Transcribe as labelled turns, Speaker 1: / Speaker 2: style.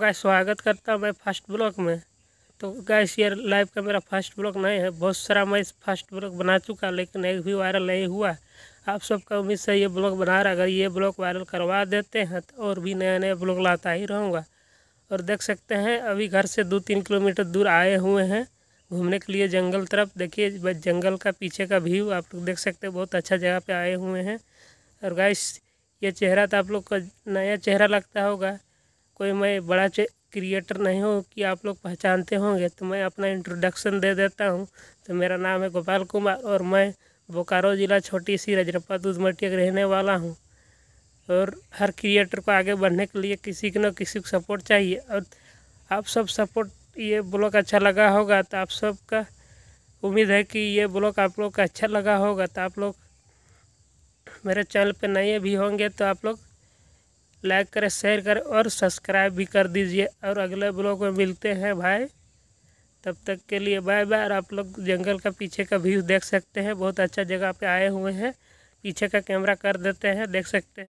Speaker 1: का स्वागत करता हूँ मैं फर्स्ट ब्लॉक में तो गैस ये लाइव का मेरा फर्स्ट ब्लॉक नहीं है बहुत सारा मैं फर्स्ट ब्लॉक बना चुका लेकिन एक भी वायरल नहीं हुआ आप सबका उम्मीद से ये ब्लॉग बना रहा अगर ये ब्लॉग वायरल करवा देते हैं तो और भी नया नया ब्लॉग लाता ही रहूँगा और देख सकते हैं अभी घर से दो तीन किलोमीटर दूर आए हुए हैं घूमने के लिए जंगल तरफ देखिए जंगल का पीछे का व्यू आप लोग देख सकते हैं बहुत अच्छा जगह पर आए हुए हैं और गैस ये चेहरा तो आप लोग का नया चेहरा लगता होगा कोई मैं बड़ा क्रिएटर नहीं हूँ कि आप लोग पहचानते होंगे तो मैं अपना इंट्रोडक्शन दे देता हूँ तो मेरा नाम है गोपाल कुमार और मैं बोकारो ज़िला छोटी सी रजरप्पा दूधमटी का रहने वाला हूँ और हर क्रिएटर को आगे बढ़ने के लिए किसी न किसी को सपोर्ट चाहिए और आप सब सपोर्ट ये ब्लॉग अच्छा लगा होगा तो आप सबका उम्मीद है कि ये ब्लॉग आप लोग का अच्छा लगा होगा तो आप लोग मेरे चैनल पे नए भी होंगे तो आप लोग लाइक करें शेयर करें और सब्सक्राइब भी कर दीजिए और अगले ब्लॉग में मिलते हैं भाई तब तक के लिए बाय बाय और आप लोग जंगल का पीछे का व्यू देख सकते हैं बहुत अच्छा जगह पे आए हुए हैं पीछे का कैमरा कर देते हैं देख सकते हैं